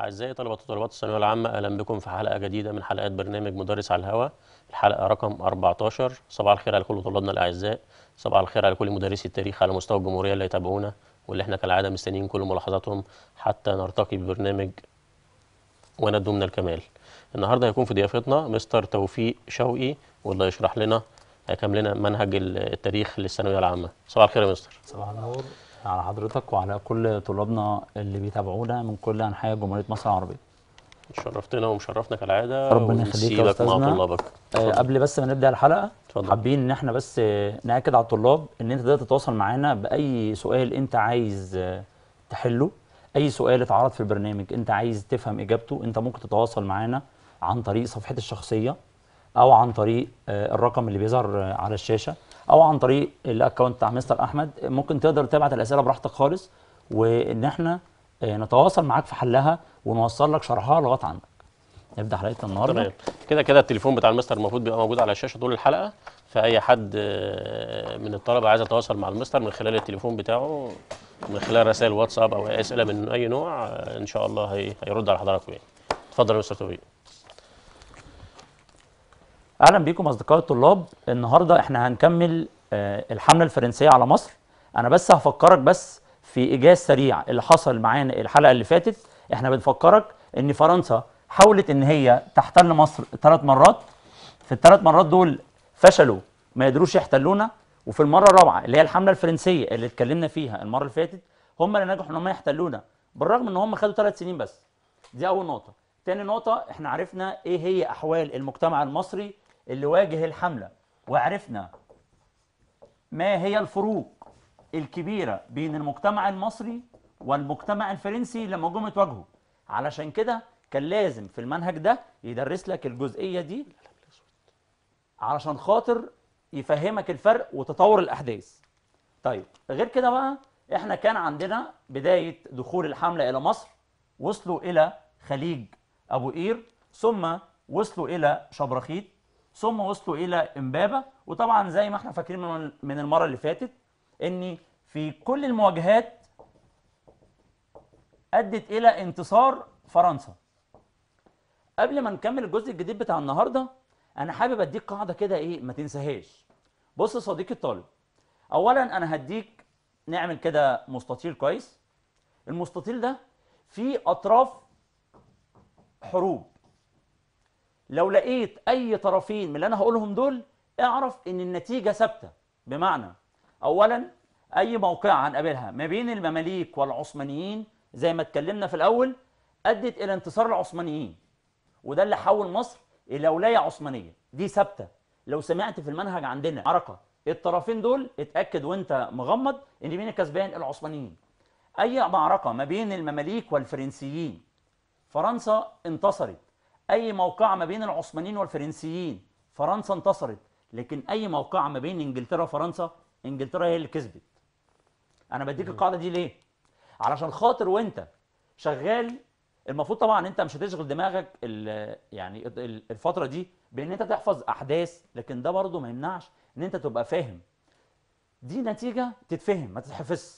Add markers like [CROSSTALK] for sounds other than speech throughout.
أعزائي طلبة وطلبات الثانوية العامة أهلا بكم في حلقة جديدة من حلقات برنامج مدرس على الهواء الحلقة رقم 14 صباح الخير على كل طلابنا الأعزاء صباح الخير على كل مدرسي التاريخ على مستوى الجمهورية اللي يتابعونا واللي احنا كالعادة مستنيين كل ملاحظاتهم حتى نرتقي ببرنامج وندوم من الكمال النهاردة هيكون في ضيافتنا مستر توفيق شوقي واللي يشرح لنا هيكمل لنا منهج التاريخ للثانوية العامة صباح الخير يا مستر صباح النور على حضرتك وعلى كل طلابنا اللي بيتابعونا من كل انحاء جمهوريه مصر العربيه. شرفتنا ومشرفنا كالعاده ربنا يخليك يا استاذنا آه، قبل بس ما نبدا الحلقه تفضل. حابين ان احنا بس ناكد على الطلاب ان انت تقدر تتواصل معانا باي سؤال انت عايز آه، تحله اي سؤال اتعرض في البرنامج انت عايز تفهم اجابته انت ممكن تتواصل معانا عن طريق صفحتي الشخصيه او عن طريق آه، الرقم اللي بيظهر على الشاشه او عن طريق الاكونت بتاع مستر احمد ممكن تقدر تبعت الاسئله براحتك خالص وان احنا آه، نتواصل معاك في حلها ونوصل لك شرحها لغايه عندك نبدا حلقتنا النهارده تمام كده كده التليفون بتاع المستر المفروض بيبقى موجود على الشاشه طول الحلقه فاي حد آه، من الطلبه عايز يتواصل مع المستر من خلال التليفون بتاعه من خلال رسائل واتساب او اسئله من اي نوع آه، ان شاء الله هيرد على حضراتكم يعني اتفضل يا مستر توفيق اهلا بيكم اصدقائي الطلاب النهارده احنا هنكمل آه، الحمله الفرنسيه على مصر انا بس هفكرك بس في ايجاز سريع اللي حصل معانا الحلقه اللي فاتت احنا بنفكرك ان فرنسا حاولت ان هي تحتل مصر ثلاث مرات في الثلاث مرات دول فشلوا ما قدروش يحتلونا وفي المره الرابعه اللي هي الحمله الفرنسيه اللي اتكلمنا فيها المره اللي فاتت هم اللي نجحوا ان هم يحتلونا بالرغم ان هم خدوا ثلاث سنين بس دي اول نقطه تاني نقطه احنا عرفنا ايه هي احوال المجتمع المصري اللي واجه الحملة وعرفنا ما هي الفروق الكبيرة بين المجتمع المصري والمجتمع الفرنسي لما جم اتواجهوا علشان كده كان لازم في المنهج ده يدرس لك الجزئية دي علشان خاطر يفهمك الفرق وتطور الأحداث طيب غير كده بقى احنا كان عندنا بداية دخول الحملة إلى مصر وصلوا إلى خليج أبو قير ثم وصلوا إلى شبرخيت ثم وصلوا الى امبابه وطبعا زي ما احنا فاكرين من المره اللي فاتت ان في كل المواجهات ادت الى انتصار فرنسا قبل ما نكمل الجزء الجديد بتاع النهارده انا حابب اديك قاعده كده ايه ما تنساهاش بص صديقي الطالب اولا انا هديك نعمل كده مستطيل كويس المستطيل ده فيه اطراف حروب لو لقيت اي طرفين من اللي انا هقولهم دول اعرف ان النتيجه ثابته بمعنى اولا اي موقعه هنقابلها ما بين المماليك والعثمانيين زي ما اتكلمنا في الاول ادت الى انتصار العثمانيين وده اللي حول مصر الى ولايه عثمانيه دي ثابته لو سمعت في المنهج عندنا عرقه الطرفين دول اتاكد وانت مغمض ان مين الكسبان العثمانيين اي معركه ما بين المماليك والفرنسيين فرنسا انتصرت اي موقعة ما بين العثمانيين والفرنسيين فرنسا انتصرت لكن اي موقعة ما بين انجلترا وفرنسا انجلترا هي اللي كسبت انا بديك القاعدة دي ليه علشان خاطر وانت شغال المفروض طبعا انت مش هتشغل دماغك الـ يعني الفتره دي بان انت تحفظ احداث لكن ده برضه ما يمنعش ان انت تبقى فاهم دي نتيجه تتفهم ما تتحفظش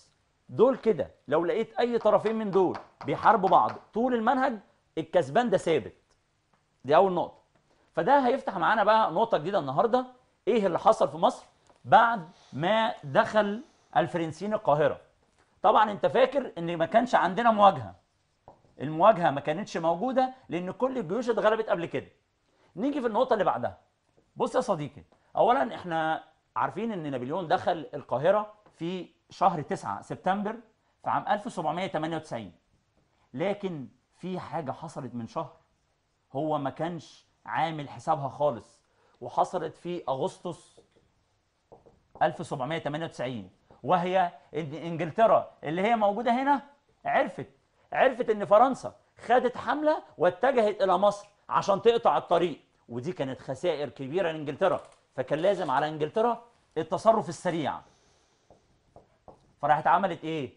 دول كده لو لقيت اي طرفين من دول بيحاربوا بعض طول المنهج الكسبان ده ثابت دي اول نقطه فده هيفتح معانا بقى نقطه جديده النهارده ايه اللي حصل في مصر بعد ما دخل الفرنسيين القاهره طبعا انت فاكر ان ما كانش عندنا مواجهه المواجهه ما كانتش موجوده لان كل الجيوش اتغلبت قبل كده نيجي في النقطه اللي بعدها بص يا صديقي اولا احنا عارفين ان نابليون دخل القاهره في شهر 9 سبتمبر في عام 1798 لكن في حاجه حصلت من شهر هو ما كانش عامل حسابها خالص وحصلت في اغسطس 1798 وهي ان انجلترا اللي هي موجوده هنا عرفت عرفت ان فرنسا خدت حمله واتجهت الى مصر عشان تقطع الطريق ودي كانت خسائر كبيره لانجلترا فكان لازم على انجلترا التصرف السريع فراحت عملت ايه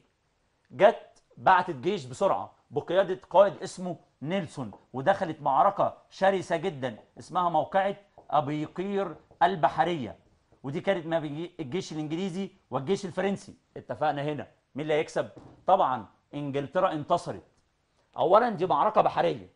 جت بعتت جيش بسرعه بقياده قائد اسمه نيلسون ودخلت معركة شرسة جدا اسمها موقعة أبيقير البحرية ودي كانت ما بين الجيش الإنجليزي والجيش الفرنسي اتفقنا هنا مين اللي هيكسب طبعا إنجلترا انتصرت أولا دي معركة بحرية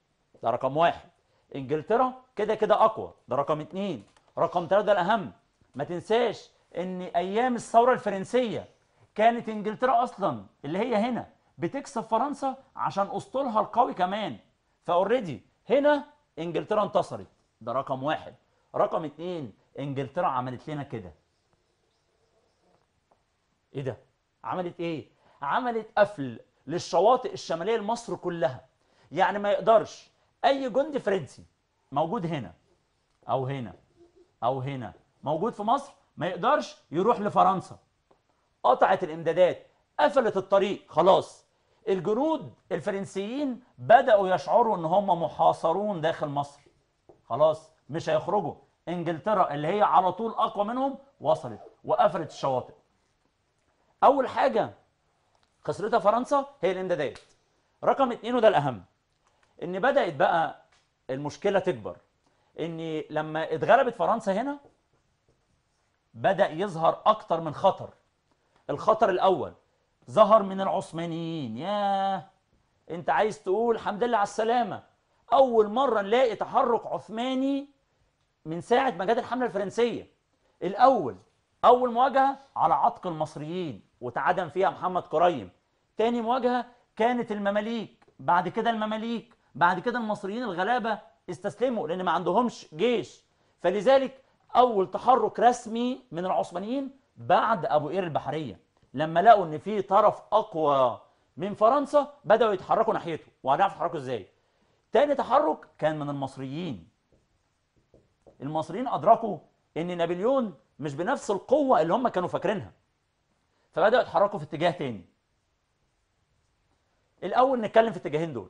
ده رقم واحد إنجلترا كده كده أقوى ده رقم اتنين رقم ثلاثة الأهم ما تنساش إن أيام الثورة الفرنسية كانت إنجلترا أصلا اللي هي هنا بتكسب فرنسا عشان أسطولها القوي كمان فاوريدي هنا انجلترا انتصرت ده رقم واحد رقم اتنين انجلترا عملت لنا كده ايه ده عملت ايه عملت قفل للشواطئ الشماليه لمصر كلها يعني ما يقدرش اي جندي فرنسي موجود هنا او هنا او هنا موجود في مصر ما يقدرش يروح لفرنسا قطعت الامدادات قفلت الطريق خلاص الجنود الفرنسيين بدأوا يشعروا ان هم محاصرون داخل مصر خلاص مش هيخرجوا انجلترا اللي هي على طول اقوى منهم وصلت وقفلت الشواطئ اول حاجه خسرتها فرنسا هي الامدادات رقم اتنين وده الاهم ان بدات بقى المشكله تكبر ان لما اتغلبت فرنسا هنا بدا يظهر اكتر من خطر الخطر الاول ظهر من العثمانيين ياه انت عايز تقول حمد لله على السلامه اول مره نلاقي تحرك عثماني من ساعه ما جت الحمله الفرنسيه الاول اول مواجهه على عتق المصريين وتعدم فيها محمد كريم تاني مواجهه كانت المماليك بعد كده المماليك بعد كده المصريين الغلابه استسلموا لان ما عندهمش جيش فلذلك اول تحرك رسمي من العثمانيين بعد ابو قير البحريه لما لقوا ان في طرف اقوى من فرنسا بداوا يتحركوا ناحيته وهنعرف يتحركوا ازاي تاني تحرك كان من المصريين المصريين ادركوا ان نابليون مش بنفس القوه اللي هم كانوا فاكرينها فبداوا يتحركوا في اتجاه تاني الاول نتكلم في اتجاهين دول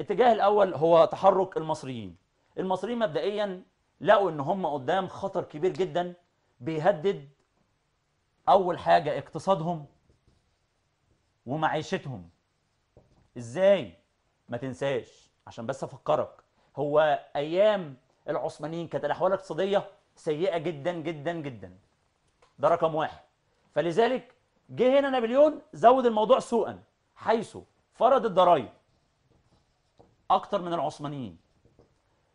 الاتجاه الاول هو تحرك المصريين المصريين مبدئيا لقوا ان هم قدام خطر كبير جدا بيهدد اول حاجه اقتصادهم ومعيشتهم ازاي ما تنساش عشان بس افكرك هو ايام العثمانيين كانت الاحوال الاقتصاديه سيئه جدا جدا جدا ده رقم واحد فلذلك جه هنا نابليون زود الموضوع سوءا حيث فرض الضرائب اكتر من العثمانيين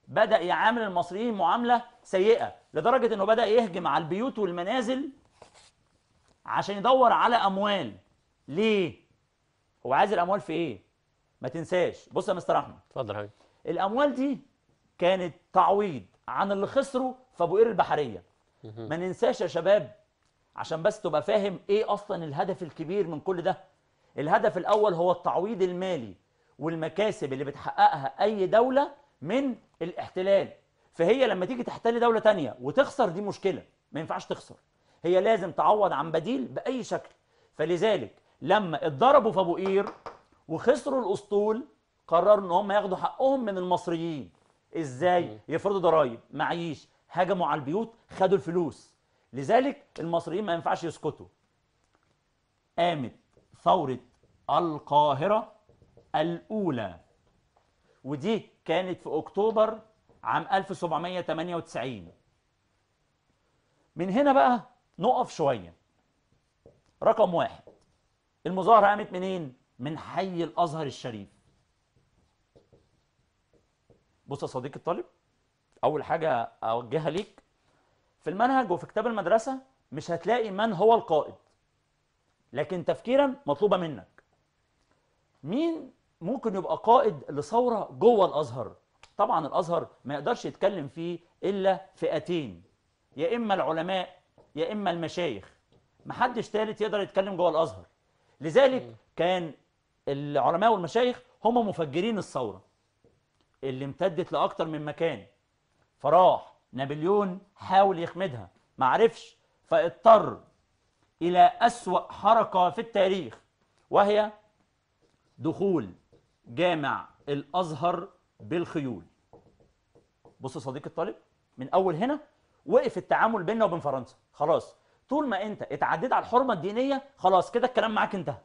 بدا يعامل المصريين معامله سيئه لدرجه انه بدا يهجم على البيوت والمنازل عشان يدور على اموال ليه هو عايز الاموال في ايه ما تنساش بص يا مستر احمد اتفضل يا حبيبي الاموال دي كانت تعويض عن اللي خسره في ابو قير البحريه ما ننساش يا شباب عشان بس تبقى فاهم ايه اصلا الهدف الكبير من كل ده الهدف الاول هو التعويض المالي والمكاسب اللي بتحققها اي دوله من الاحتلال فهي لما تيجي تحتل دوله تانية وتخسر دي مشكله ما ينفعش تخسر هي لازم تعوض عن بديل باي شكل فلذلك لما اتضربوا في ابو قير وخسروا الاسطول قرروا ان هم ياخدوا حقهم من المصريين ازاي يفرضوا ضرائب معيش هجموا على البيوت خدوا الفلوس لذلك المصريين ما ينفعش يسكتوا قامت ثوره القاهره الاولى ودي كانت في اكتوبر عام 1798 من هنا بقى نقف شويه رقم واحد المظاهره قامت منين؟ من حي الازهر الشريف بص يا صديقي الطالب اول حاجه اوجهها ليك في المنهج وفي كتاب المدرسه مش هتلاقي من هو القائد لكن تفكيرا مطلوبه منك مين ممكن يبقى قائد لثوره جوه الازهر طبعا الازهر ما يقدرش يتكلم فيه الا فئتين يا اما العلماء يا اما المشايخ محدش ثالث يقدر يتكلم جوه الازهر لذلك كان العلماء والمشايخ هم مفجرين الثوره اللي امتدت لاكثر من مكان فراح نابليون حاول يخمدها ما عرفش فاضطر الى اسوا حركه في التاريخ وهي دخول جامع الازهر بالخيول بص صديق الطالب من اول هنا وقف التعامل بيننا وبين فرنسا خلاص طول ما انت اتعديت على الحرمه الدينيه خلاص كده الكلام معاك انتهى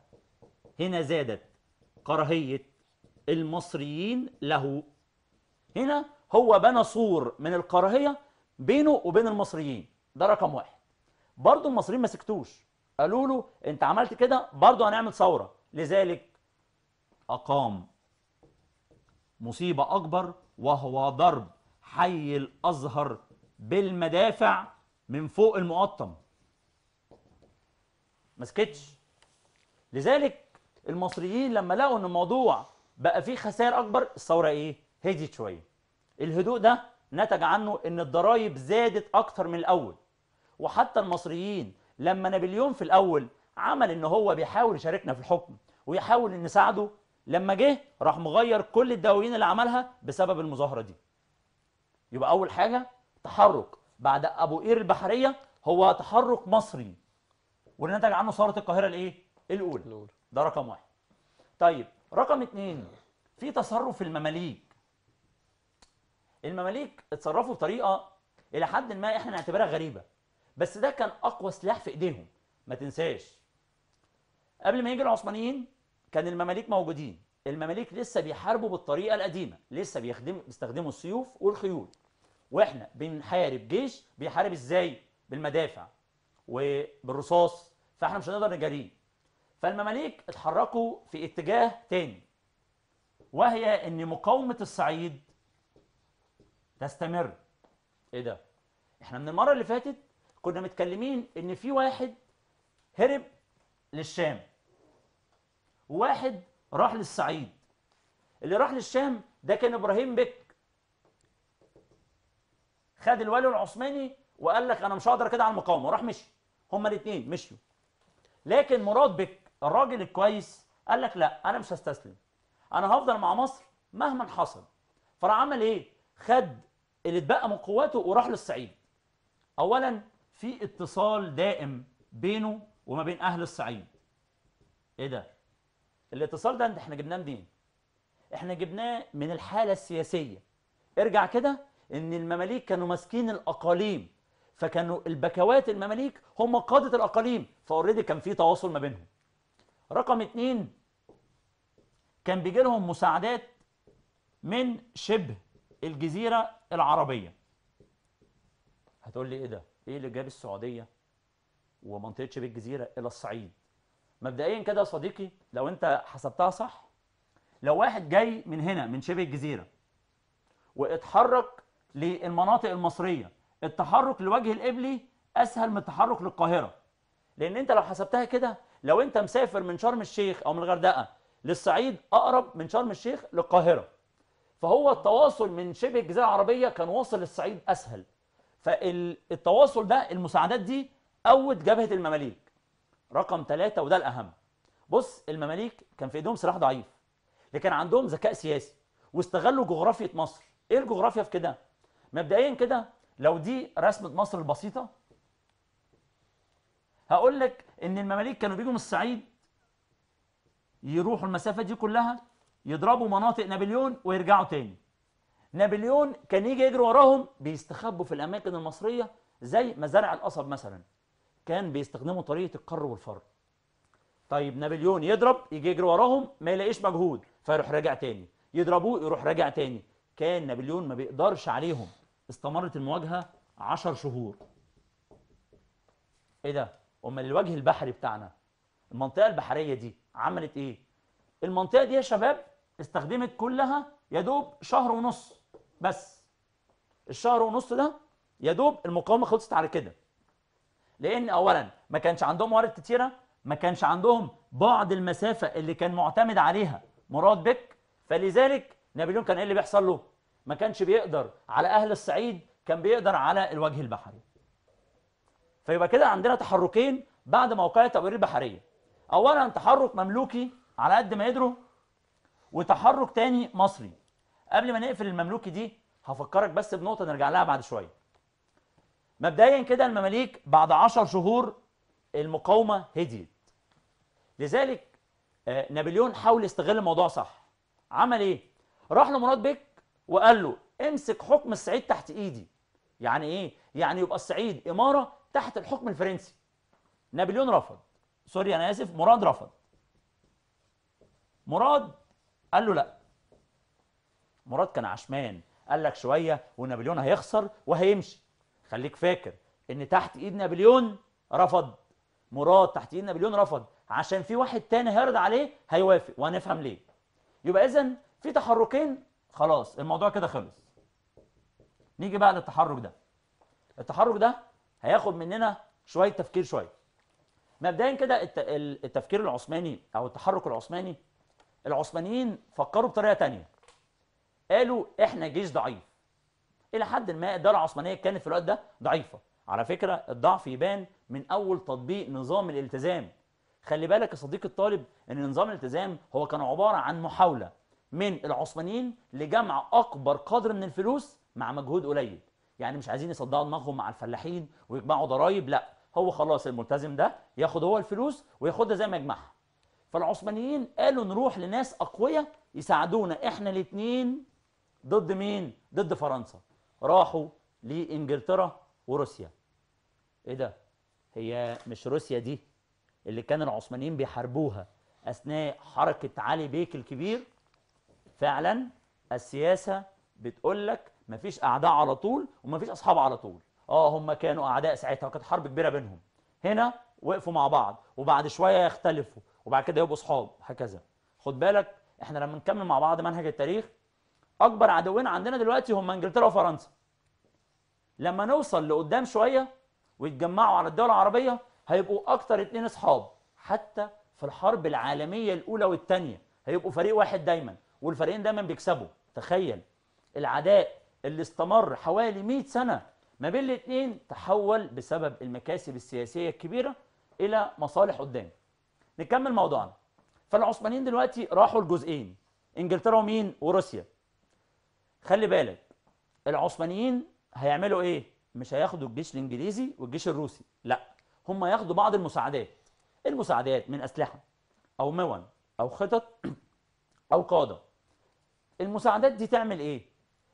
هنا زادت كراهيه المصريين له هنا هو بنى سور من الكراهيه بينه وبين المصريين ده رقم واحد برضه المصريين ما سكتوش قالوا له انت عملت كده برضه هنعمل ثوره لذلك اقام مصيبه اكبر وهو ضرب حي الازهر بالمدافع من فوق المقطم سكتش لذلك المصريين لما لقوا ان الموضوع بقى فيه خسائر اكبر الثوره ايه هديت شويه الهدوء ده نتج عنه ان الضرائب زادت اكتر من الاول وحتى المصريين لما نابليون في الاول عمل ان هو بيحاول يشاركنا في الحكم ويحاول ان نساعده لما جه راح مغير كل الدواوين اللي عملها بسبب المظاهره دي يبقى اول حاجه تحرك بعد ابو قير البحريه هو تحرك مصري نتج عنه ثوره القاهره الايه؟ الاولى. الاولى ده رقم واحد. طيب رقم اثنين في تصرف المماليك. المماليك اتصرفوا بطريقه الى حد ما احنا نعتبرها غريبه بس ده كان اقوى سلاح في ايديهم ما تنساش. قبل ما يجي العثمانيين كان المماليك موجودين المماليك لسه بيحاربوا بالطريقه القديمه لسه بيخدم بيستخدموا السيوف والخيول واحنا بنحارب جيش بيحارب ازاي بالمدافع وبالرصاص فاحنا مش هنقدر نجاريه فالمماليك اتحركوا في اتجاه تاني وهي ان مقاومه الصعيد تستمر ايه ده احنا من المره اللي فاتت كنا متكلمين ان في واحد هرب للشام وواحد راح للصعيد اللي راح للشام ده كان ابراهيم بك خد الولي العثماني وقال لك انا مش هقدر كده على المقاومه وراح مشي هما الاثنين مشيوا لكن مراد بك الراجل الكويس قال لك لا انا مش هستسلم انا هفضل مع مصر مهما حصل فراح عمل ايه خد اللي اتبقى من قواته وراح للصعيد اولا في اتصال دائم بينه وما بين اهل الصعيد ايه ده الاتصال ده احنا جبناه منين احنا جبناه من الحاله السياسيه ارجع كده ان المماليك كانوا ماسكين الاقاليم فكانوا البكوات المماليك هم قاده الاقاليم فاوريدي كان في تواصل ما بينهم رقم اتنين كان بيجي لهم مساعدات من شبه الجزيره العربيه هتقول لي ايه ده ايه اللي جاب السعوديه ومنطقه شبه الجزيره الى الصعيد مبدئيا كده يا صديقي لو انت حسبتها صح لو واحد جاي من هنا من شبه الجزيره واتحرك للمناطق المصريه التحرك لوجه القبلي اسهل من التحرك للقاهره لان انت لو حسبتها كده لو انت مسافر من شرم الشيخ او من الغردقه للصعيد اقرب من شرم الشيخ للقاهره فهو التواصل من شبه الجزيره العربيه كان واصل للصعيد اسهل فالتواصل ده المساعدات دي قوت جبهه المماليك رقم ثلاثة وده الاهم بص المماليك كان في ايديهم سلاح ضعيف لكن عندهم ذكاء سياسي واستغلوا جغرافيه مصر ايه الجغرافيا في كده مبدئيا كده لو دي رسمه مصر البسيطه هقول لك ان المماليك كانوا بيجوا من الصعيد يروحوا المسافه دي كلها يضربوا مناطق نابليون ويرجعوا تاني نابليون كان يجي يجري وراهم بيستخبوا في الاماكن المصريه زي مزارع القصب مثلا كان بيستخدموا طريقه القر والفر طيب نابليون يضرب يجي يجري وراهم ما يلاقيش مجهود فيروح راجع تاني يضربوه يروح راجع تاني كان نابليون ما بيقدرش عليهم استمرت المواجهه 10 شهور ايه ده امال الوجه البحري بتاعنا المنطقه البحريه دي عملت ايه المنطقه دي يا شباب استخدمت كلها يا دوب شهر ونص بس الشهر ونص ده يا دوب المقاومه خلصت على كده لان اولا ما كانش عندهم موارد كتيره ما كانش عندهم بعد المسافه اللي كان معتمد عليها مراد بك فلذلك نابليون كان ايه اللي بيحصل له ما كانش بيقدر على أهل الصعيد كان بيقدر على الوجه البحري فيبقى كده عندنا تحركين بعد موقع تأوير البحرية أولا تحرك مملوكي على قد ما قدروا وتحرك تاني مصري قبل ما نقفل المملوكي دي هفكرك بس بنقطة نرجع لها بعد شوية مبدئيا كده المماليك بعد عشر شهور المقاومة هديت لذلك آه، نابليون حاول يستغل الموضوع صح عمل ايه؟ راح لمراد بك وقال له امسك حكم الصعيد تحت ايدي يعني ايه يعني يبقى الصعيد اماره تحت الحكم الفرنسي نابليون رفض سوري انا اسف مراد رفض مراد قال له لا مراد كان عشمان قال لك شويه ونابليون هيخسر وهيمشي خليك فاكر ان تحت ايد نابليون رفض مراد تحت ايد نابليون رفض عشان في واحد تاني هيرد عليه هيوافق وهنفهم ليه يبقى اذا في تحركين خلاص الموضوع كده خلص نيجي بقى للتحرك ده التحرك ده هياخد مننا شويه تفكير شويه مبدئيا كده التفكير العثماني او التحرك العثماني العثمانيين فكروا بطريقه تانية قالوا احنا جيش ضعيف الى حد ما الدوله العثمانيه كانت في الوقت ده ضعيفه على فكره الضعف يبان من اول تطبيق نظام الالتزام خلي بالك يا صديقي الطالب ان نظام الالتزام هو كان عباره عن محاوله من العثمانيين لجمع اكبر قدر من الفلوس مع مجهود قليل يعني مش عايزين يصدعوا دماغهم مع الفلاحين ويجمعوا ضرائب لا هو خلاص الملتزم ده ياخد هو الفلوس وياخدها زي ما يجمعها فالعثمانيين قالوا نروح لناس اقوياء يساعدونا احنا الاثنين ضد مين ضد فرنسا راحوا لانجلترا وروسيا ايه ده هي مش روسيا دي اللي كان العثمانيين بيحاربوها اثناء حركه علي بيك الكبير فعلا السياسه بتقول لك مفيش اعداء على طول ومفيش اصحاب على طول اه هم كانوا اعداء ساعتها وكانت حرب كبيره بينهم هنا وقفوا مع بعض وبعد شويه يختلفوا وبعد كده يبقوا اصحاب هكذا خد بالك احنا لما نكمل مع بعض منهج التاريخ اكبر عدوين عندنا دلوقتي هم انجلترا وفرنسا لما نوصل لقدام شويه ويتجمعوا على الدول العربيه هيبقوا اكتر اتنين اصحاب حتى في الحرب العالميه الاولى والثانيه هيبقوا فريق واحد دايما والفريقين دايما بيكسبوا تخيل العداء اللي استمر حوالي 100 سنه ما بين الاثنين تحول بسبب المكاسب السياسيه الكبيره الى مصالح قدام نكمل موضوعنا فالعثمانيين دلوقتي راحوا لجزئين انجلترا ومين وروسيا خلي بالك العثمانيين هيعملوا ايه مش هياخدوا الجيش الانجليزي والجيش الروسي لا هم ياخدوا بعض المساعدات المساعدات من اسلحه او مون او خطط او قاده المساعدات دي تعمل ايه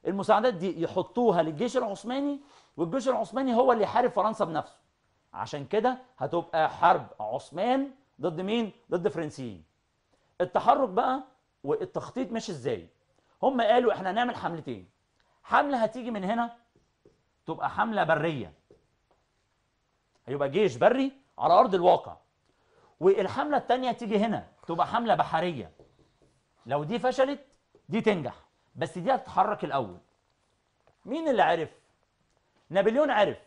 المساعدات دي يحطوها للجيش العثماني والجيش العثماني هو اللي يحارب فرنسا بنفسه عشان كده هتبقى حرب عثمان ضد مين ضد فرنسيين التحرك بقى والتخطيط ماشي ازاي هم قالوا احنا هنعمل حملتين حمله هتيجي من هنا تبقى حمله بريه هيبقى جيش بري على ارض الواقع والحمله الثانيه تيجي هنا تبقى حمله بحريه لو دي فشلت دي تنجح بس دي هتتحرك الاول مين اللي عرف نابليون عرف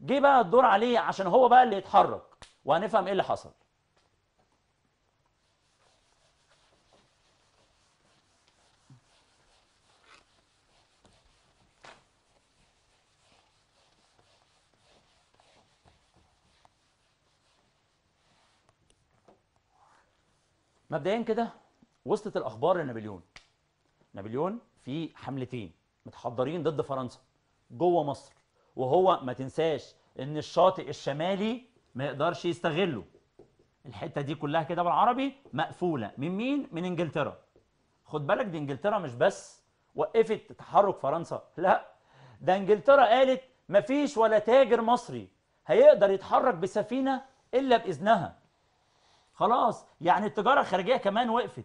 جه بقى الدور عليه عشان هو بقى اللي يتحرك وهنفهم ايه اللي حصل مبدئيا كده وصلت الاخبار لنابليون نابليون في حملتين متحضرين ضد فرنسا جوه مصر وهو ما تنساش ان الشاطئ الشمالي ما يقدرش يستغله الحته دي كلها كده بالعربي مقفوله من مين من انجلترا خد بالك دي انجلترا مش بس وقفت تحرك فرنسا لا ده انجلترا قالت مفيش ولا تاجر مصري هيقدر يتحرك بسفينه الا باذنها خلاص يعني التجاره الخارجيه كمان وقفت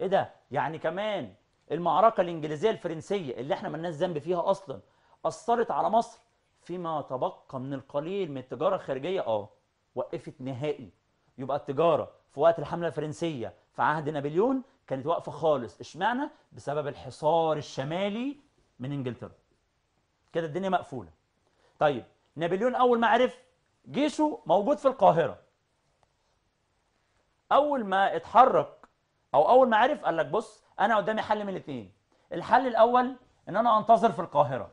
ايه ده يعني كمان المعركة الإنجليزية الفرنسية اللي احنا مالناش ذنب فيها أصلا أثرت على مصر فيما تبقى من القليل من التجارة الخارجية اه وقفت نهائي يبقى التجارة في وقت الحملة الفرنسية في عهد نابليون كانت واقفة خالص اشمعنى؟ بسبب الحصار الشمالي من انجلترا كده الدنيا مقفولة طيب نابليون أول ما عرف جيشه موجود في القاهرة أول ما اتحرك أو أول ما عرف قال لك بص انا قدامي حل من الاثنين الحل الاول ان انا انتظر في القاهره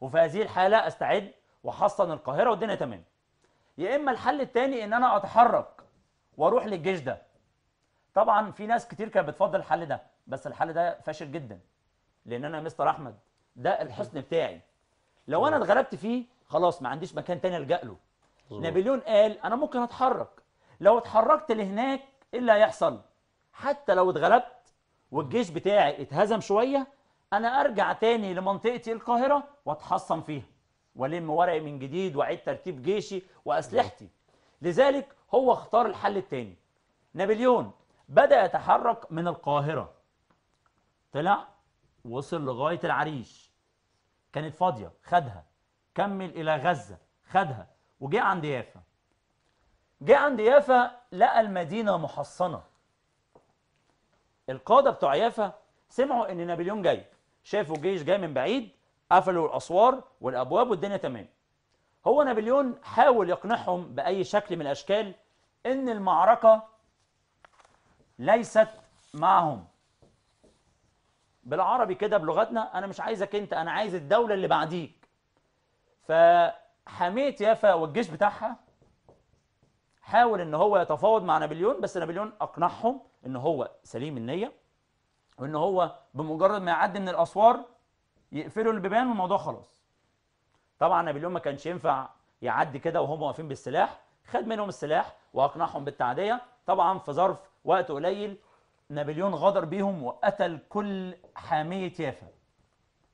وفي هذه الحاله استعد واحصن القاهره والدنيا تمام يا اما الحل الثاني ان انا اتحرك واروح للجيش ده طبعا في ناس كتير كانت بتفضل الحل ده بس الحل ده فاشل جدا لان انا مستر احمد ده الحصن بتاعي لو انا اتغلبت فيه خلاص ما عنديش مكان تاني الجا له نابليون قال انا ممكن اتحرك لو اتحركت لهناك ايه اللي هيحصل حتى لو اتغلبت والجيش بتاعي اتهزم شويه انا ارجع تاني لمنطقتي القاهره واتحصن فيها والم ورقي من جديد واعيد ترتيب جيشي واسلحتي لذلك هو اختار الحل التاني نابليون بدا يتحرك من القاهره طلع وصل لغايه العريش كانت فاضيه خدها كمل الى غزه خدها وجه عند يافا جه عند يافا لقى المدينه محصنه القاده بتوع يافا سمعوا ان نابليون جاي شافوا جيش جاي من بعيد قفلوا الاسوار والابواب والدنيا تمام هو نابليون حاول يقنعهم باي شكل من الاشكال ان المعركه ليست معهم بالعربي كده بلغتنا انا مش عايزك انت انا عايز الدوله اللي بعديك فحميت يافا والجيش بتاعها حاول ان هو يتفاوض مع نابليون بس نابليون اقنعهم ان هو سليم النيه وان هو بمجرد ما يعدي من الاسوار يقفلوا البيبان والموضوع خلاص طبعا نابليون ما كانش ينفع يعدي كده وهم واقفين بالسلاح خد منهم السلاح واقنعهم بالتعديه طبعا في ظرف وقت قليل نابليون غدر بيهم وقتل كل حاميه يافا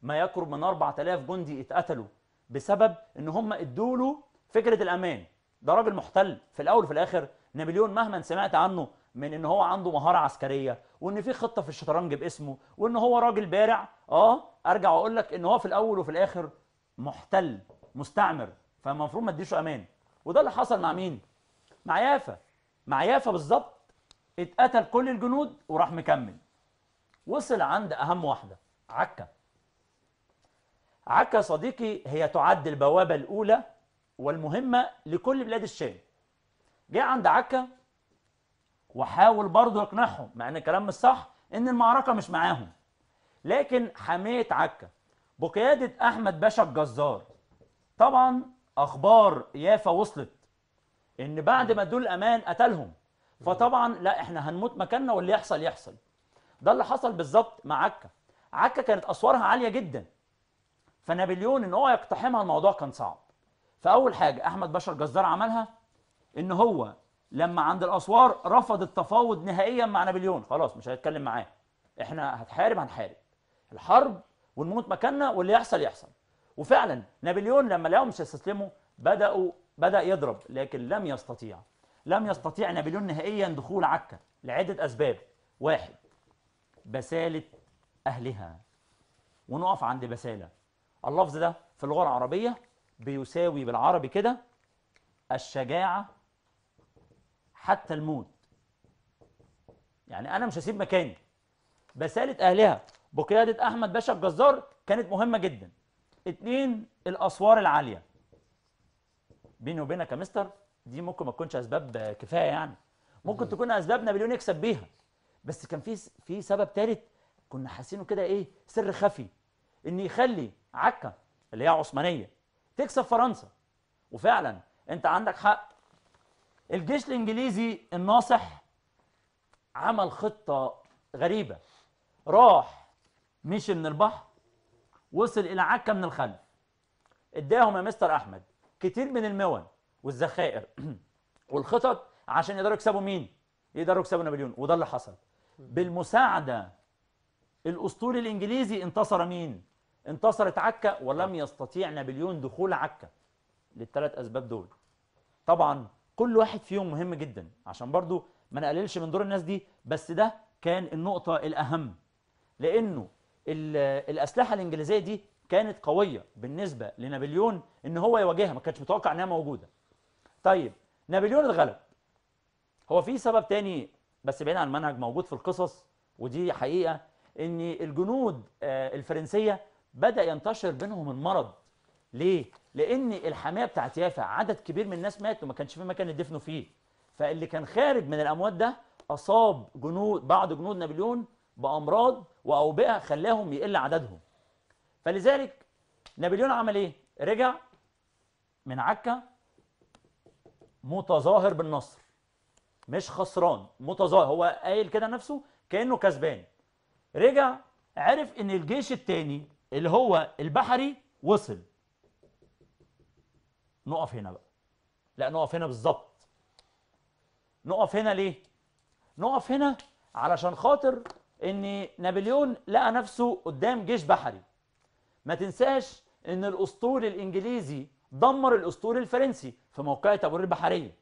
ما يقرب من 4000 جندي اتقتلوا بسبب ان هم ادوا له فكره الامان ده راجل محتل في الاول وفي الاخر نابليون مهما سمعت عنه من ان هو عنده مهاره عسكريه وان في خطه في الشطرنج باسمه وان هو راجل بارع اه ارجع واقول لك ان هو في الاول وفي الاخر محتل مستعمر فالمفروض ما تديش امان وده اللي حصل مع مين مع يافا مع يافا بالظبط اتقتل كل الجنود وراح مكمل وصل عند اهم واحده عكا عكا صديقي هي تعد البوابه الاولى والمهمة لكل بلاد الشام جه عند عكا وحاول برضه يقنعهم مع ان الكلام مش صح ان المعركة مش معاهم لكن حماية عكا بقيادة أحمد باشا الجزار طبعا أخبار يافا وصلت إن بعد ما دول أمان قتلهم فطبعا لا إحنا هنموت مكاننا واللي يحصل يحصل ده اللي حصل بالظبط مع عكا عكا كانت أسوارها عالية جدا فنابليون إن هو يقتحمها الموضوع كان صعب فاول حاجه احمد بشر جزار عملها ان هو لما عند الاسوار رفض التفاوض نهائيا مع نابليون خلاص مش هيتكلم معاه احنا هتحارب هنحارب الحرب ونموت مكاننا واللي يحصل يحصل وفعلا نابليون لما لقاهم مش هيستسلموا بداوا بدا يضرب لكن لم يستطيع لم يستطيع نابليون نهائيا دخول عكا لعده اسباب واحد بساله اهلها ونقف عند بساله اللفظ ده في اللغه العربيه بيساوي بالعربي كده الشجاعة حتى الموت يعني أنا مش هسيب مكاني بسالة أهلها بقيادة أحمد باشا الجزار كانت مهمة جدا اتنين الأسوار العالية بيني وبينك يا مستر دي ممكن ما تكونش أسباب كفاية يعني ممكن تكون أسباب نابليون يكسب بيها بس كان في في سبب ثالث كنا حاسينه كده إيه سر خفي إن يخلي عكا اللي هي عثمانية تكسب فرنسا وفعلا انت عندك حق الجيش الانجليزي الناصح عمل خطه غريبه راح مشي من البحر وصل الى عكا من الخلف اداهم يا مستر احمد كتير من المون والذخائر [CLEARS THROAT] والخطط عشان يقدروا يكسبوا مين يقدروا يكسبوا نابليون وده اللي حصل بالمساعده الاسطوري الانجليزي انتصر مين انتصرت عكا ولم يستطيع نابليون دخول عكا للثلاث اسباب دول طبعا كل واحد فيهم مهم جدا عشان برضو ما نقللش من دور الناس دي بس ده كان النقطه الاهم لانه الاسلحه الانجليزيه دي كانت قويه بالنسبه لنابليون ان هو يواجهها ما كانش متوقع انها موجوده طيب نابليون اتغلب هو في سبب تاني بس بعيد عن المنهج موجود في القصص ودي حقيقه ان الجنود آه، الفرنسيه بدا ينتشر بينهم المرض ليه لان الحمايه بتاعت يافا عدد كبير من الناس مات وما كانش في مكان يدفنوا فيه فاللي كان خارج من الاموات ده اصاب جنود بعض جنود نابليون بامراض واوبئه خلاهم يقل عددهم فلذلك نابليون عمل ايه رجع من عكا متظاهر بالنصر مش خسران متظاهر هو قايل كده نفسه كانه كسبان رجع عرف ان الجيش الثاني اللي هو البحري وصل نقف هنا بقى لا نقف هنا بالظبط نقف هنا ليه نقف هنا علشان خاطر ان نابليون لقى نفسه قدام جيش بحري ما تنساش ان الاسطول الانجليزي دمر الاسطول الفرنسي في موقع تابور البحريه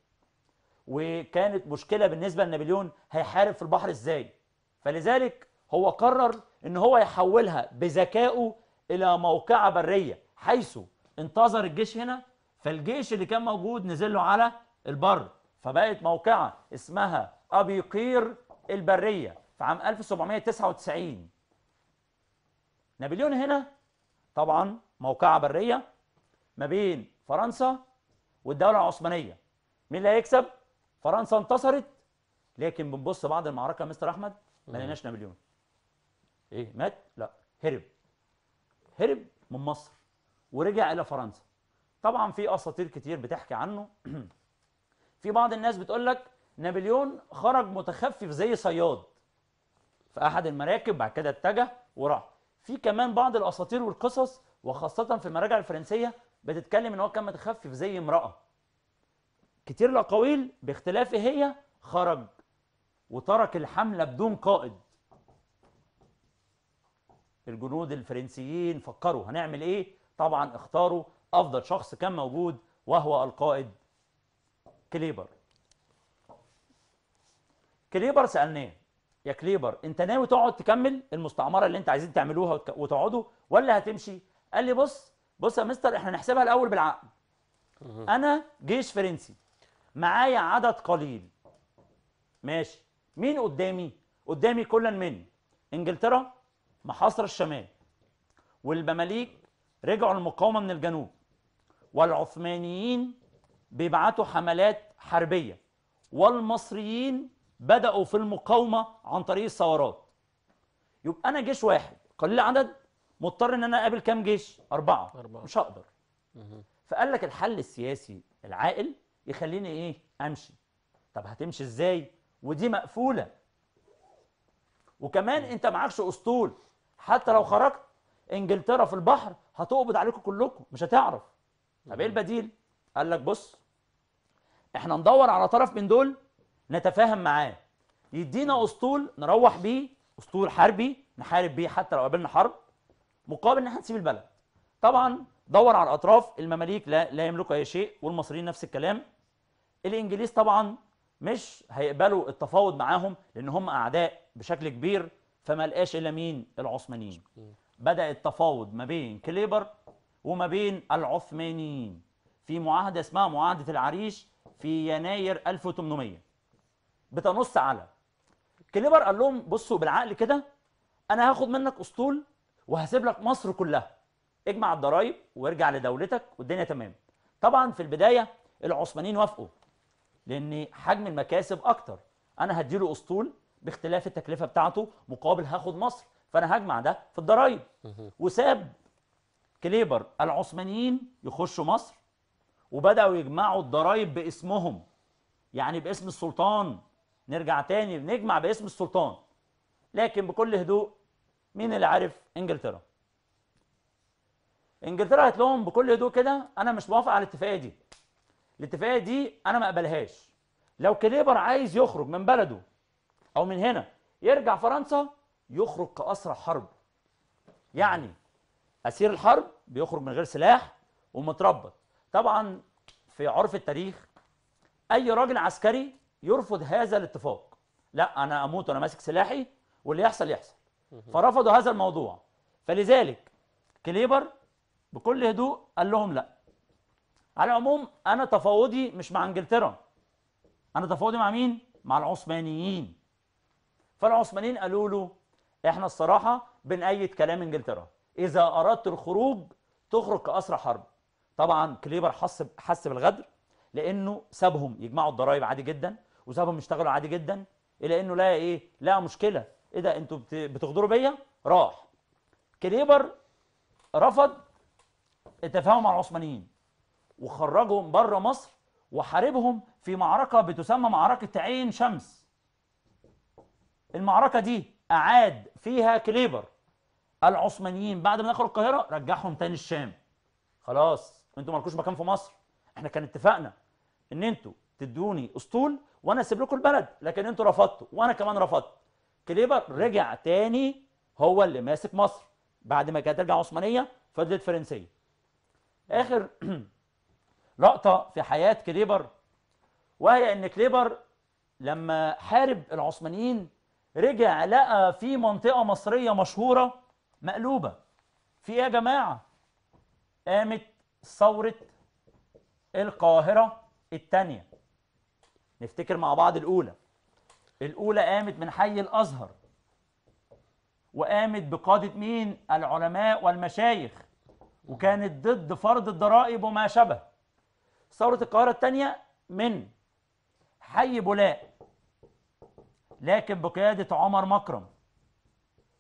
وكانت مشكله بالنسبه لنابليون هيحارب في البحر ازاي فلذلك هو قرر ان هو يحولها بذكائه الى موقعة برية حيث انتظر الجيش هنا فالجيش اللي كان موجود نزل له على البر فبقت موقعة اسمها ابي قير البرية في عام 1799 نابليون هنا طبعا موقعة برية ما بين فرنسا والدولة العثمانية مين اللي هيكسب؟ فرنسا انتصرت لكن بنبص بعد المعركة مستر أحمد ما لقيناش نابليون ايه مات لا هرب هرب من مصر ورجع الى فرنسا طبعا في اساطير كتير بتحكي عنه [CLEARS THROAT] في بعض الناس بتقول لك نابليون خرج متخفف زي صياد في احد المراكب بعد كده اتجه وراح في كمان بعض الاساطير والقصص وخاصه في المراجع الفرنسيه بتتكلم ان هو كان متخفف زي امراه كتير الاقاويل باختلاف إيه هي خرج وترك الحمله بدون قائد الجنود الفرنسيين فكروا هنعمل ايه طبعا اختاروا افضل شخص كان موجود وهو القائد كليبر كليبر سالناه يا كليبر انت ناوي تقعد تكمل المستعمره اللي انت عايزين تعملوها وتقعدوا ولا هتمشي قال لي بص بص يا مستر احنا نحسبها الاول بالعقل انا جيش فرنسي معايا عدد قليل ماشي مين قدامي قدامي كل من انجلترا محاصر الشمال والمماليك رجعوا المقاومة من الجنوب والعثمانيين بيبعتوا حملات حربية والمصريين بدأوا في المقاومة عن طريق الثورات يبقى أنا جيش واحد قليل عدد مضطر ان انا اقابل كام جيش أربعة. أربعة. مش هقدر فقال لك الحل السياسي العاقل يخليني ايه امشي طب هتمشي ازاي ودي مقفوله وكمان انت معكش اسطول حتى لو خرجت انجلترا في البحر هتقبض عليكم كلكم مش هتعرف طب ايه البديل قال لك بص احنا ندور على طرف من دول نتفاهم معاه يدينا اسطول نروح بيه اسطول حربي نحارب بيه حتى لو قابلنا حرب مقابل ان احنا نسيب البلد طبعا دور على الاطراف المماليك لا, لا يملكوا اي شيء والمصريين نفس الكلام الانجليز طبعا مش هيقبلوا التفاوض معاهم لان هم اعداء بشكل كبير فما لقاش الا مين العثمانيين بدا التفاوض ما بين كليبر وما بين العثمانيين في معاهده اسمها معاهده العريش في يناير 1800 بتنص على كليبر قال لهم بصوا بالعقل كده انا هاخد منك اسطول وهسيب لك مصر كلها اجمع الضرايب وارجع لدولتك والدنيا تمام طبعا في البدايه العثمانيين وافقوا لان حجم المكاسب اكتر انا هديله اسطول باختلاف التكلفه بتاعته مقابل هاخد مصر فانا هجمع ده في الضرايب وساب كليبر العثمانيين يخشوا مصر وبداوا يجمعوا الضرايب باسمهم يعني باسم السلطان نرجع تاني نجمع باسم السلطان لكن بكل هدوء مين اللي عارف انجلترا انجلترا قالت لهم بكل هدوء كده انا مش موافق على الاتفاقيه دي الاتفاقيه دي انا ما اقبلهاش لو كليبر عايز يخرج من بلده او من هنا يرجع فرنسا يخرج كاسرى حرب يعني اسير الحرب بيخرج من غير سلاح ومتربط طبعا في عرف التاريخ اي راجل عسكري يرفض هذا الاتفاق لا انا اموت وانا ماسك سلاحي واللي يحصل يحصل فرفضوا هذا الموضوع فلذلك كليبر بكل هدوء قال لهم لا على العموم انا تفاوضي مش مع انجلترا انا تفاوضي مع مين مع العثمانيين فالعثمانيين قالوا له احنا الصراحه بنأيد كلام انجلترا اذا اردت الخروج تخرج كاسرى حرب طبعا كليبر حس حس بالغدر لانه سابهم يجمعوا الضرائب عادي جدا وسابهم يشتغلوا عادي جدا الى انه لقى ايه لقى مشكله ايه ده انتوا بتغدروا بيا راح كليبر رفض التفاهم مع العثمانيين وخرجهم بره مصر وحاربهم في معركه بتسمى معركه عين شمس المعركة دي أعاد فيها كليبر العثمانيين بعد ما دخلوا القاهرة رجعهم تاني الشام خلاص انتوا مالكوش مكان في مصر احنا كان اتفقنا ان انتوا تدوني اسطول وانا اسيب لكم البلد لكن انتوا رفضتوا وانا كمان رفضت كليبر رجع تاني هو اللي ماسك مصر بعد ما كانت ترجع عثمانيه فضلت فرنسيه اخر [CLEARS THROAT] لقطه في حياه كليبر وهي ان كليبر لما حارب العثمانيين رجع لقى في منطقة مصرية مشهورة مقلوبة في ايه يا جماعة قامت ثورة القاهرة الثانية نفتكر مع بعض الأولى الأولى قامت من حي الأزهر وقامت بقادة مين؟ العلماء والمشايخ وكانت ضد فرض الضرائب وما شابه ثورة القاهرة الثانية من حي بولاق لكن بقيادة عمر مكرم